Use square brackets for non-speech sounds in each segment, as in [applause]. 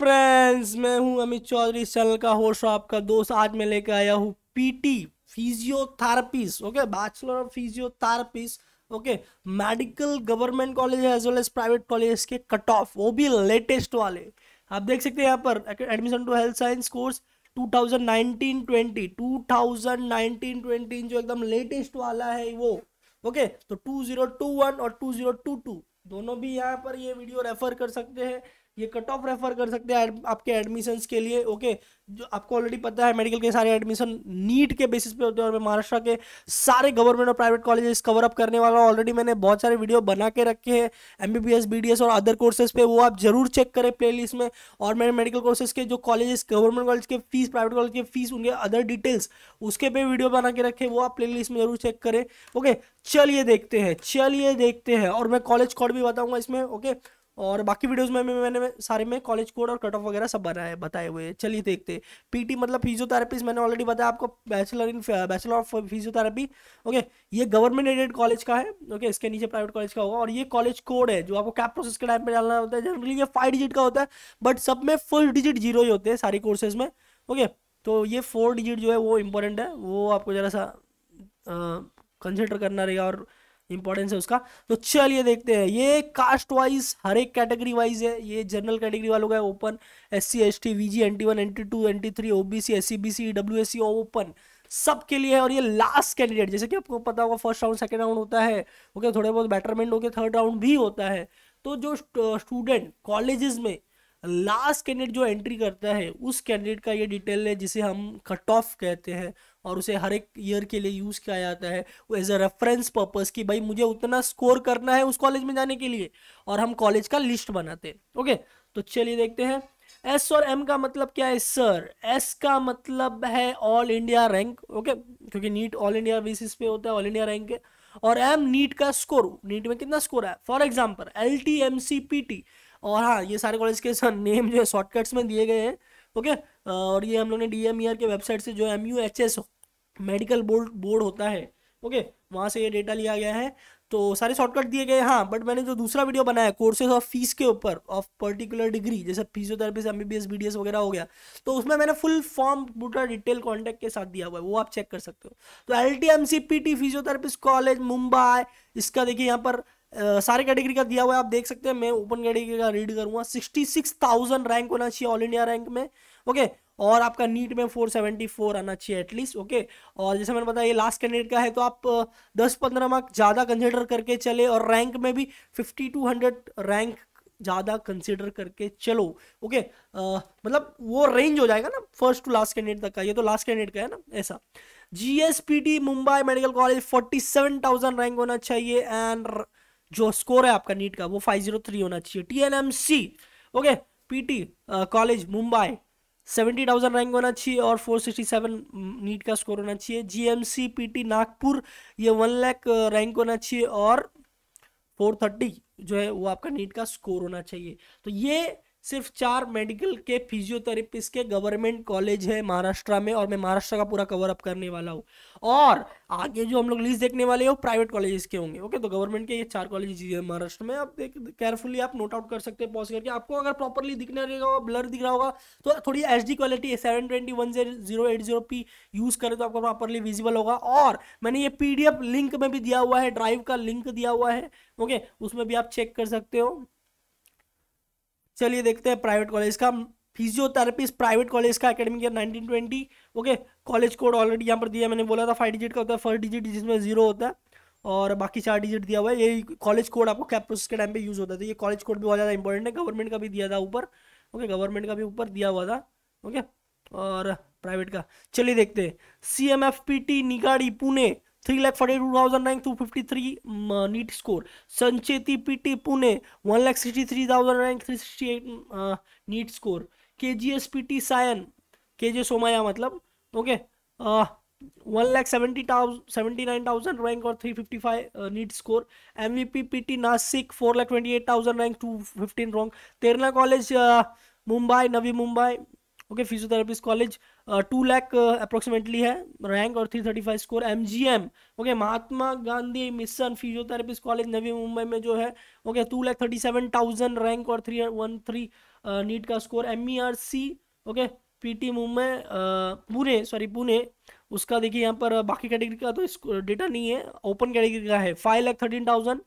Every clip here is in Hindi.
फ्रेंड्स मैं हूं अमित चौधरी इस चैनल का होस्ट आपका दोस्त आज मैं लेकर आया हूं PT physiotherapist okay bachelor of physiotherapist okay medical government college as well as private college के कट ऑफ वो भी लेटेस्ट वाले आप देख सकते हैं यहाँ पर admission to health science course 2019-20 2019-20 जो एकदम लेटेस्ट वाला है वो ओके तो 2021 और 2022 दोनों भी यहाँ पर ये वीडियो रेफर कर सकते हैं ये कट ऑफ रेफर कर सकते हैं आपके एडमिशन के लिए ओके जो आपको ऑलरेडी पता है मेडिकल के सारे एडमिशन नीट के बेसिस पे होते हैं और मैं महाराष्ट्र के सारे गवर्नमेंट और प्राइवेट कॉलेजेस कवर अप करने वाला हूँ ऑलरेडी मैंने बहुत सारे वीडियो बना के रखे हैं एम बी और अदर कोर्सेज पे वो आप जरूर चेक करें प्ले में और मैंने मेडिकल कोर्सेज के जो कॉलेजेस गवर्नमेंट कॉलेज के फीस प्राइवेट कॉलेज के फीस उनके अदर डिटेल्स उसके पे वीडियो बना के रखे वो आप प्ले में जरूर चेक करें ओके चलिए देखते हैं चलिए देखते हैं और मैं कॉलेज कॉड भी बताऊँगा इसमें ओके और बाकी वीडियोस में मैंने सारे में कॉलेज कोड और कट ऑफ वगैरह सब बनाए बताए हुए चलिए देखते पीटी मतलब फिजियोथेरेपीज मैंने ऑलरेडी बताया आपको bachelor in bachelor of physiotherapy okay ये गवर्नमेंट एडेड कॉलेज का है ओके इसके नीचे प्राइवेट कॉलेज का होगा और ये कॉलेज कोड है जो आपको कैप प्रोसेस के टाइम पर डालना होता है जनरली ये फाइव डिजिट का होता है बट सब में फुल डिजिट जीरो ही होते हैं सारी कोर्सेज में ओके तो ये फोर डिजिट जो है वो इम्पोर्टेंट है वो आपको ज़रा सा कंसिडर करना रहेगा और इंपॉर्टेंस है उसका तो चलिए देखते हैं ये कास्ट वाइज हर एक कैटेगरी वाइज है ये जनरल कैटेगरी वालों का open S C S T V J N T one N T two N T three O B C S C B C W S C open सबके लिए है और ये लास्ट कैंडिडेट जैसे कि आपको पता होगा फर्स्ट राउंड सेकेंड राउंड होता है ओके थोड़े बहुत बेटरमेंट होकर थर्ड राउंड भी होता है तो जो स्टूडेंट कॉलेजेस में लास्ट कैंडिडेट जो एंट्री करता है उस कैंडिडेट का ये डिटेल है जिसे हम कट ऑफ कहते हैं और उसे हर एक ईयर के लिए यूज़ किया जाता है वो एज अ रेफरेंस पर्पस कि भाई मुझे उतना स्कोर करना है उस कॉलेज में जाने के लिए और हम कॉलेज का लिस्ट बनाते हैं ओके तो चलिए देखते हैं एस और एम का मतलब क्या है सर एस का मतलब है ऑल इंडिया रैंक ओके क्योंकि नीट ऑल इंडिया बेसिस पे होता है ऑल इंडिया रैंक है और एम नीट का स्कोर नीट में कितना स्कोर है for example L T M C P T और हाँ ये सारे कॉलेज के नेम [laughs] जो है शॉर्टकट्स में दिए गए हैं ओके और ये हम लोग ने डी एम e के वेबसाइट से जो M U H S medical board board होता है ओके वहाँ से ये डेटा लिया गया है तो सारे शॉर्टकट दिए गए हाँ बट मैंने जो दूसरा वीडियो बनाया कोर्सेज ऑफ फीस के ऊपर ऑफ पर्टिकुलर डिग्री जैसे physiotherapy M B B S B D S वगैरह हो गया तो उसमें मैंने फुल फॉर्म पूरा डिटेल कॉन्टैक्ट के साथ दिया हुआ है वो आप चेक कर सकते हो तो L T M C P T physiotherapist college Mumbai इसका देखिए यहाँ पर सारे कैटेगरी का दिया हुआ है आप देख सकते हैं मैं ओपन कैटेगरी का रीड करूंगा सिक्सटी सिक्स थाउजेंड रैंक होना चाहिए ऑल इंडिया रैंक में ओके और आपका नीट में फोर सेवेंटी फोर आना चाहिए एटलीस्ट ओके और जैसे मैंने बताया ये लास्ट कैंडिडेट का है तो आप दस पंद्रह मार्क ज़्यादा कंसिडर करके चले और रैंक में भी फिफ्टी टू हंड्रेड रैंक ज़्यादा कंसिडर करके चलो ओके आ, मतलब वो रेंज हो जाएगा ना फर्स्ट टू लास्ट कैंडिडेट तक का ये तो लास्ट कैंडिडेट का है ना ऐसा GSPT Mumbai medical college forty seven thousand rank होना चाहिए एंड जो स्कोर है आपका नीट का वो फाइव जीरो थ्री होना चाहिए T N M C okay PT college Mumbai seventy thousand rank होना चाहिए और फोर सिक्सटी सेवन नीट का स्कोर होना चाहिए G M C P T Nagpur ये वन लैक रैंक होना चाहिए और फोर थर्टी जो है वो आपका नीट का स्कोर होना चाहिए तो ये सिर्फ चार मेडिकल के फिजियोथेरेपिस्ट के गवर्नमेंट कॉलेज है महाराष्ट्र में और मैं महाराष्ट्र का पूरा कवर अप करने वाला हूँ और आगे जो हम लोग लिस्ट देखने वाले हैं वो प्राइवेट कॉलेजेस के होंगे ओके तो गवर्नमेंट के ये चार कॉलेज महाराष्ट्र में आप देख केयरफुली आप नोट आउट कर सकते हैं पॉज करके आपको अगर प्रॉपरली दिखने रहेगा ब्लर दिख रहा होगा तो थोड़ी H D quality seven twenty one zero eight zero P use करें तो आपको प्रॉपरली विजिबल होगा और मैंने ये पी डी एफ लिंक में भी दिया हुआ है ड्राइव का लिंक दिया हुआ है ओके उसमें भी आप चेक कर सकते हो चलिए देखते हैं प्राइवेट कॉलेज का फिजियोथेरेपिस्ट प्राइवेट कॉलेज का academic year 1920 okay college code already यहाँ पर दिया मैंने बोला था फाइव डिजिट का होता है फर्स्ट डिजिट जिसमें जीरो होता है और बाकी चार डिजिट दिया हुआ है ये कॉलेज कोड आपको कैप प्रोसेस के टाइम पे यूज़ होता था ये कॉलेज कोड भी बहुत ज़्यादा इंपॉर्टेंट है गवर्नमेंट का भी दिया था ऊपर ओके गवर्नमेंट का भी ऊपर दिया हुआ था ओके और प्राइवेट का चलिए देखते हैं C M F P T Nigdi Pune three lakh forty two thousand nine two fifty three NEET score Sancheti PT Pune one lakh sixty three thousand nine three sixty eight NEET score K G S P T Sion K J Somaiya मतलब okay one lakh seventy seventy nine thousand rank और three fifty five NEET score M V P P T Nashik four lakh twenty eight thousand rank two fifteen wrong Terna college Mumbai Navi Mumbai okay physiotherapist college two lakh approximately है रैंक और three thirty five score M G M okay Mahatma Gandhi mission physiotherapist college Navi Mumbai में जो है okay two lakh thirty seven thousand rank और थ्री वन थ्री नीट का score M E R C okay P T Mumbai Pune sorry Pune उसका देखिए यहाँ पर बाकी कैटेगरी का तो डेटा नहीं है ओपन कैटेगरी का है फाइव लैख थर्टीन थाउजेंड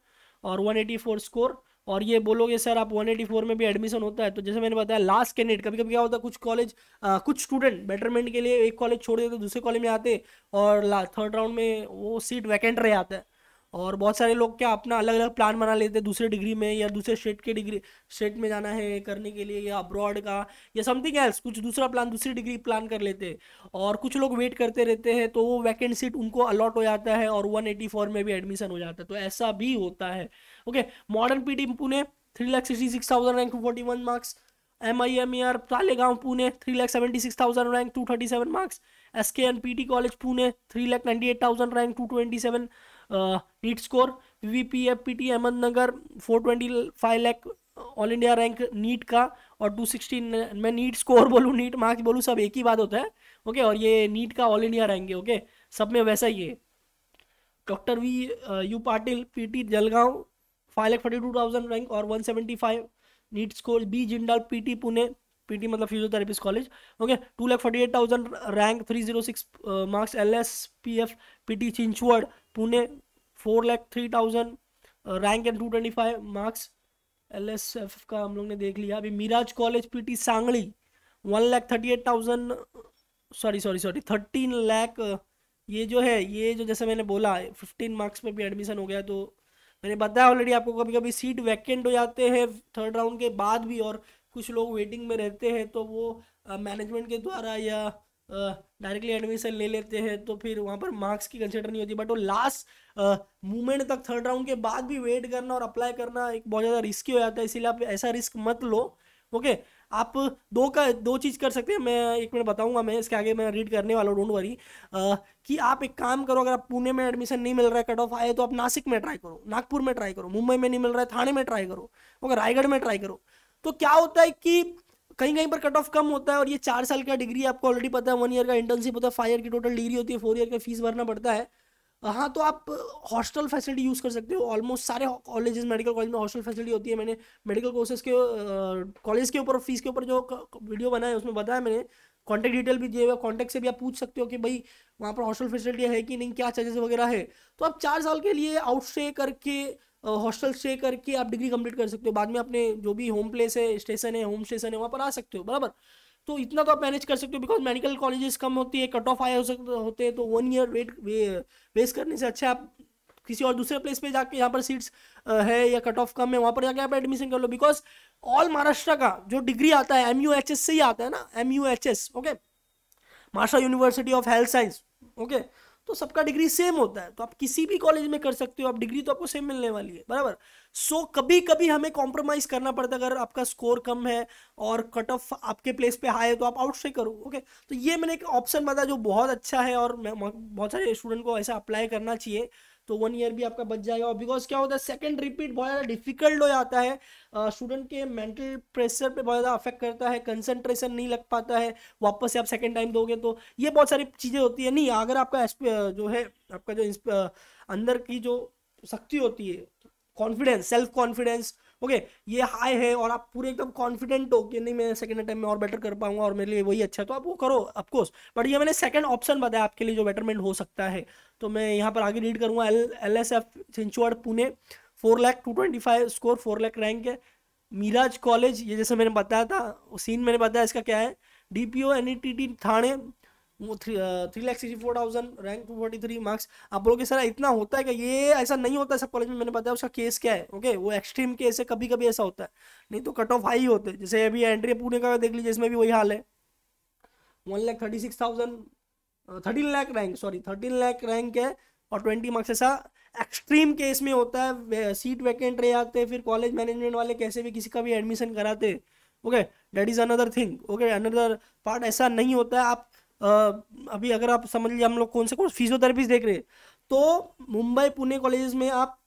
और वन एटी फोर स्कोर और ये बोलोगे सर आप 184 में भी एडमिशन होता है तो जैसे मैंने बताया लास्ट कैंडिडेट कभी कभी क्या होता है कुछ कॉलेज कुछ स्टूडेंट बेटरमेंट के लिए एक कॉलेज छोड़ देते दूसरे कॉलेज में आते और थर्ड राउंड में वो सीट वैकेंट रह जाता है और बहुत सारे लोग क्या अपना अलग अलग प्लान बना लेते हैं दूसरे डिग्री में या दूसरे स्टेट के डिग्री स्टेट में जाना है करने के लिए या अब्रॉड का या समथिंग एल्स कुछ दूसरा प्लान दूसरी डिग्री प्लान कर लेते हैं और कुछ लोग वेट करते रहते हैं तो वो वैकेंट सीट उनको अलॉट हो जाता है और 184 में भी एडमिशन हो जाता है तो ऐसा भी होता है okay modern PT Pune three lakh sixty six thousand rank two forty one marks M I M E R Talegaon Pune three lakh seventy six thousand rank two thirty seven marks S K N P T college Pune three lakh ninety eight thousand rank two twenty seven NEET score V P F P T Ahmednagar four twenty five lakh all India rank NEET का और टू सिक्सटी मैं नीट स्कोर बोलूँ नीट मार्क्स बोलूँ सब एक ही बात होता है ओके और ये नीट का ऑल इंडिया रैंक है ओके सब में वैसा ही है doctor V U Patil PT Jalgaon five lakh forty two thousand rank और one seventy five NEET score B Jindal PT Pune PT मतलब physiotherapist college okay two lakh forty eight thousand rank three zero six marks L S P F P T Chinchwad Pune four lakh three thousand rank and two twenty five marks L S F का हम लोग ने देख लिया अभी Miraj college P T Sangli one lakh thirty eight thousand sorry sorry sorry thirteen lakh ये जो है ये जो जैसे मैंने बोला फिफ्टीन मार्क्स में भी एडमिशन हो गया तो मैंने बताया ऑलरेडी आपको कभी कभी सीट वैकेंट हो जाते हैं थर्ड राउंड के बाद भी और कुछ लोग वेटिंग में रहते हैं तो वो मैनेजमेंट के द्वारा या डायरेक्टली एडमिशन ले लेते हैं तो फिर वहाँ पर मार्क्स की कंसिडर नहीं होती बट वो लास्ट मूवमेंट तक थर्ड राउंड के बाद भी वेट करना और अप्लाई करना एक बहुत ज़्यादा रिस्की हो जाता है इसीलिए आप ऐसा रिस्क मत लो ओके okay? आप दो का दो चीज़ कर सकते हैं मैं एक मिनट बताऊंगा मैं इसके आगे मैं रीड करने वाला हूँ डोंट वरी कि आप एक काम करो अगर आप पुणे में एडमिशन नहीं मिल रहा है कट ऑफ आए तो आप नासिक में ट्राई करो नागपुर में ट्राई करो मुंबई में नहीं मिल रहा है थाने में ट्राई करो अगर रायगढ़ में ट्राई करो तो क्या होता है कि कहीं कहीं पर कट ऑफ कम होता है और ये चार साल का डिग्री आपको ऑलरेडी पता है वन ईयर का इंटर्नशिप होता है फाइव ईयर की टोटल डिग्री होती है फोर ईयर का फीस भरना पड़ता है हाँ तो आप हॉस्टल फैसिलिटी यूज़ कर सकते हो ऑलमोस्ट सारे कॉलेज मेडिकल कॉलेज में हॉस्टल फैसिलिटी होती है मैंने मेडिकल कोर्सेज के कॉलेज के ऊपर फीस के ऊपर जो वीडियो बना है उसमें बताया मैंने कॉन्टैक्ट डिटेल भी दिए हुए कॉन्टैक्ट से भी आप पूछ सकते हो कि भाई वहाँ पर हॉस्टल फैसिलिटी है कि नहीं क्या चार्जेस वगैरह है तो आप चार साल के लिए आउट स्टे करके हॉस्टल स्टे करके आप डिग्री कंप्लीट कर सकते हो बाद में अपने जो भी होम प्लेस है स्टेशन है होम स्टेशन है वहाँ पर आ सकते हो बराबर तो इतना तो आप मैनेज कर सकते हो बिकॉज मेडिकल कॉलेजेस कम होती है कट ऑफ आए हो सकते होते हैं तो वन ईयर वेट वेस्ट करने से अच्छा आप किसी और दूसरे प्लेस पे जाके यहाँ पर सीट्स है या कट ऑफ कम है वहाँ पर जाके आप एडमिशन कर लो बिकॉज ऑल महाराष्ट्र का जो डिग्री आता है एम यू एच एस से ही आता है ना M U H S okay Maharashtra university of health science okay तो सबका डिग्री सेम होता है तो आप किसी भी कॉलेज में कर सकते हो आप डिग्री तो आपको सेम मिलने वाली है बराबर सो so, कभी कभी हमें कॉम्प्रोमाइज करना पड़ता है अगर आपका स्कोर कम है और कट ऑफ आपके प्लेस पे हाई है तो आप आउट से करो ओके तो ये मैंने एक ऑप्शन बताया जो बहुत अच्छा है और बहुत सारे स्टूडेंट को ऐसा अप्लाई करना चाहिए तो वन ईयर भी आपका बच जाएगा और बिकॉज क्या होता है सेकेंड रिपीट बहुत ज़्यादा डिफिकल्ट हो जाता है स्टूडेंट के मेंटल प्रेशर पे बहुत ज़्यादा अफेक्ट करता है कंसंट्रेशन नहीं लग पाता है वापस से आप सेकेंड टाइम दोगे तो ये बहुत सारी चीज़ें होती है नहीं अगर आपका जो है आपका जो अंदर की जो शक्ति होती है कॉन्फिडेंस सेल्फ कॉन्फिडेंस ओके ये हाई है और आप पूरे एकदम कॉन्फिडेंट हो कि नहीं मैं सेकंड अटैम्प में और बेटर कर पाऊंगा और मेरे लिए वही अच्छा है तो आप वो करो ऑफकोर्स बट ये मैंने सेकंड ऑप्शन बताया आपके लिए जो बेटरमेंट हो सकता है तो मैं यहाँ पर आगे रीड करूँगा L L S F Chinchwad Pune four lakh two twenty five score four lakh rank है मीराज कॉलेज ये जैसे मैंने बताया था सीन मैंने बताया इसका क्या है D P O N E T T Thane three three lakh sixty four thousand rank two forty three marks आप बोलोगे सर इतना होता है क्या ये ऐसा नहीं होता है सब कॉलेज में मैंने बताया उसका केस क्या है ओके वो एक्सट्रीम केस है कभी कभी ऐसा होता है नहीं तो कट ऑफ हाई होते हैं जैसे अभी एंट्री पुणे का देख लीजिए इसमें भी वही हाल है one lakh thirty six thousand thirteen lakh rank sorry thirteen lakh rank है और ट्वेंटी मार्क्स ऐसा एक्सट्रीम केस में होता है वे, सीट वैकेंट रह जाते फिर कॉलेज मैनेजमेंट वाले कैसे भी किसी का भी एडमिशन कराते okay that is another thing okay another part ऐसा नहीं होता है आप अभी अगर आप समझ लीजिए हम लोग कौन से कोर्स फिजियोथेरेपीज देख रहे हैं तो मुंबई पुणे कॉलेजेस में आप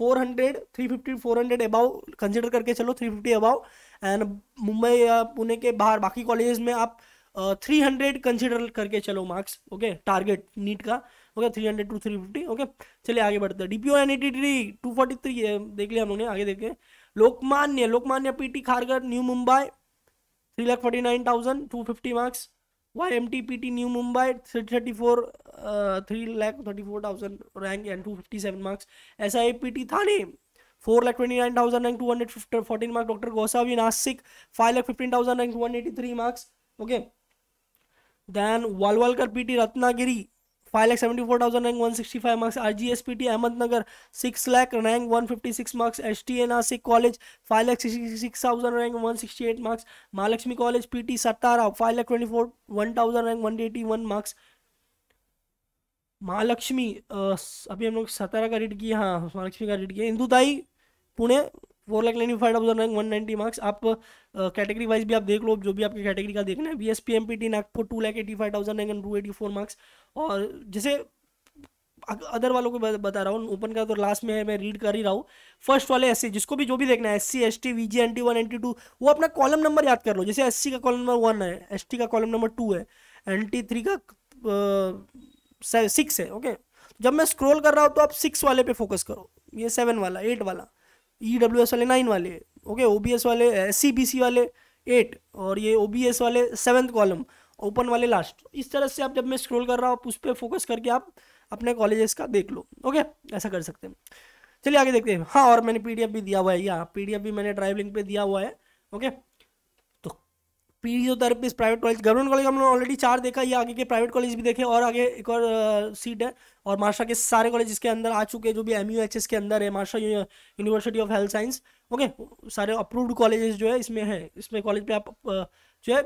400 350 400 अबाउ कंसिडर करके चलो 350 अबाव एंड मुंबई या पुणे के बाहर बाकी कॉलेजेस में आप थ्री हंड्रेड कंसिडर करके चलो मार्क्स ओके टारगेट नीट का okay three hundred two three fifty okay चलिए आगे बढ़ते हैं DPO N eighty three two forty three देख लिया हम लोगों ने आगे देखे Lokmanya Lokmanya PT Kharghar new Mumbai three lakh forty nine thousand two fifty marks why MTPT New Mumbai 334 uh, 3 lakh 34000 rank and 257 marks SIPT Thane 4 lakh 29000 rank 214 marks Dr. Gosavi Nasik 5 lakh 15000 rank 183 marks okay then Walwalkar PT Ratnagiri five lakh seventy four thousand rank one sixty five marks R G S P T Ahmednagar six lakh rank one fifty six marks S T N सिक college five lakh six thousand rank one sixty eight marks Mahalakshmi college P T Satara five lakh twenty four one thousand rank one eighty one marks Mahalakshmi अभी हम लोग सतारा का रीड किया हाँ महालक्ष्मी का रीड किया Indutai Pune four lakh ninety five thousand rank one ninety marks आप कैटेगरी वाइज भी आप देख लो जो भी आपकी कैटेगरी का देखना है B S P M P T Nagpur two lakh eighty five thousand rank and two eighty four marks और जैसे अदर वालों को बता रहा हूँ ओपन का तो लास्ट में मैं रीड कर ही रहा हूँ फर्स्ट वाले एस जिसको भी जो भी देखना है S C S T V J N T one N T two वो अपना कॉलम नंबर याद कर लो जैसे एस सी का कॉलम नंबर वन है एस टी का कॉलम नंबर टू है एन टी थ्री का सिक्स है ओके जब मैं स्क्रोल कर रहा हूँ तो आप सिक्स वाले पे फोकस करो ये सेवन वाला एट वाला ई डब्ल्यू एस वाले नाइन वाले ओके ओ बी एस वाले एस सी बी सी वाले एट और ये ओ बी एस वाले सेवन्थ कॉलम ओपन वाले लास्ट इस तरह से आप जब मैं स्क्रोल कर रहा हूँ आप उस पर फोकस करके आप अपने कॉलेजेस का देख लो ओके ऐसा कर सकते हैं चलिए आगे देखते हैं हाँ और मैंने एफ भी दिया हुआ है यहाँ एफ भी मैंने ड्राइव लिंक पर दिया हुआ है okay physiotherapist private college government college हमने ऑलरेडी चार देखा ये आगे के प्राइवेट कॉलेज भी देखे और आगे एक और सीट है और मार्शा के सारे कॉलेज इसके अंदर आ चुके हैं जो भी एम के अंदर है Maharashtra university of health science okay सारे अप्रूव्ड कॉलेजेस जो है इसमें है इसमें कॉलेज पे आप जो है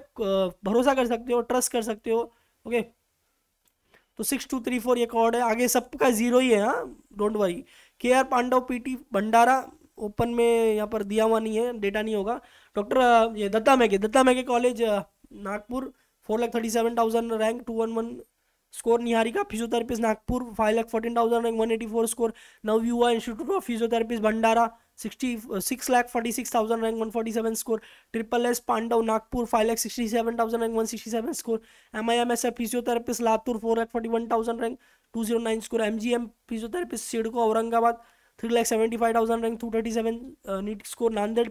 भरोसा कर सकते हो ट्रस्ट कर सकते हो ओके तो सिक्स टू थ्री फोर ये कॉर्ड है आगे सबका जीरो ही है हाँ don't worry K R Pandav PT Bhandara open में यहाँ पर दिया हुआ नहीं है डेटा नहीं होगा डॉक्टर ये Dutta Meghe Datta Meghe college Nagpur four lakh thirty seven thousand rank two one one score Niharika physiotherapist Nagpur five lakh fourteen thousand rank one eighty four score Nav Yuva institute of physiotherapist Bhandara sixty six lakh forty six thousand rank one forty seven score triple S Pandav Nagpur five lakh sixty seven thousand rank one sixty seven score M I M S F physiotherapist Latur four lakh forty one thousand rank two zero nine score M G M physiotherapist CIDCO Aurangabad three lakh seventy five thousand rank two thirty seven NEET score Nanded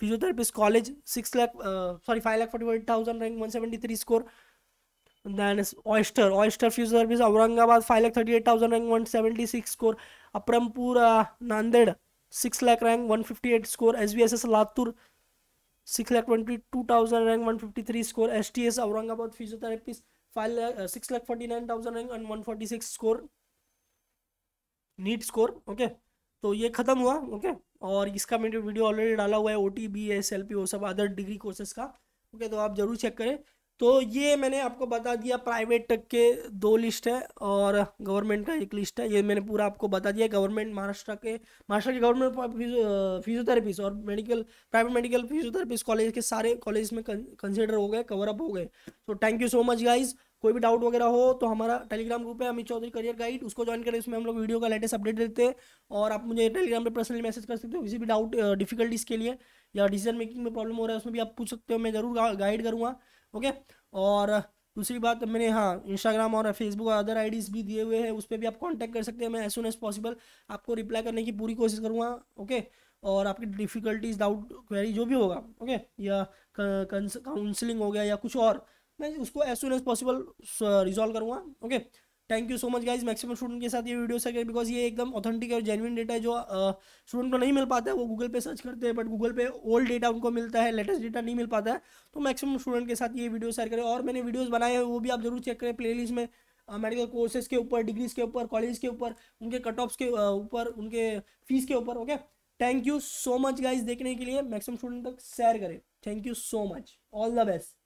physiotherapist college 6 lakh uh, sorry 5 lakh 41000 rank 173 score then oyster oyster physiotherapist aurangabad 5 lakh 38000 rank 176 score aprampur uh, nanded 6 lakh rank 158 score svss latur 6 lakh 22000 rank 153 score sts aurangabad physiotherapist 5 lakh uh, 6 lakh 49000 rank and 146 score neat score okay तो ये ख़त्म हुआ ओके और इसका मैंने वीडियो ऑलरेडी डाला हुआ है O T B S L P वो सब अदर डिग्री कोर्सेज का ओके तो आप ज़रूर चेक करें तो ये मैंने आपको बता दिया प्राइवेट तक के दो लिस्ट है और गवर्नमेंट का एक लिस्ट है ये मैंने पूरा आपको बता दिया गवर्नमेंट महाराष्ट्र के महाराष्ट्र के गवर्नमेंट फिजियोथेरेपिस्ट और medical private medical physiotherapist college के सारे कॉलेज में कंसिडर हो गए कवर अप हो गए तो thank you so much guys कोई भी डाउट वगैरह हो तो हमारा टेलीग्राम ग्रुप है अमित चौधरी करियर गाइड उसको ज्वाइन करें उसमें हम लोग वीडियो का लेटेस्ट अपडेट देते हैं और आप मुझे टेलीग्राम पर पर्सनली मैसेज कर सकते हो किसी भी डाउट डिफिकल्टीज़ के लिए या डिसीजन मेकिंग में प्रॉब्लम हो रहा है उसमें भी आप पूछ सकते हो मैं ज़रूर गाइड करूँगा ओके और दूसरी बात मैंने हाँ इंस्टाग्राम और फेसबुक और अदर आईडीज़ भी दिए हुए हैं उस पर भी आप कांटेक्ट कर सकते हैं मैं एज सुन एज पॉसिबल आपको रिप्लाई करने की पूरी कोशिश करूँगा ओके और आपकी डिफ़िकल्टीज डाउट क्वेरी जो भी होगा ओके या काउंसलिंग हो गया या कुछ और मैं उसको as soon as possible resolve करूँगा okay thank you so much guys maximum student के साथ ये वीडियो से बिकॉज ये एकदम ऑथेंटिक और जेनविन डेटा है जो स्टूडेंट uh, को नहीं मिल पाता है वो गूगल पे सर्च करते हैं बट गूगल पे ओल्ड डेटा उनको मिलता है लेटेस्ट डेटा नहीं मिल पाता है तो मैक्सिमम स्टूडेंट के साथ ये वीडियो शेयर करें और मैंने वीडियोज़ बनाए हैं वो भी आप जरूर चेक करें प्ले में मेडिकल uh, कोर्सेज के ऊपर डिग्रीज के ऊपर कॉलेज के ऊपर उनके कट ऑफ्स uh, के ऊपर उनके फीस के ऊपर okay thank you so much guys देखने के लिए मैक्सिमम स्टूडेंट तक शेयर करें thank you so much all the best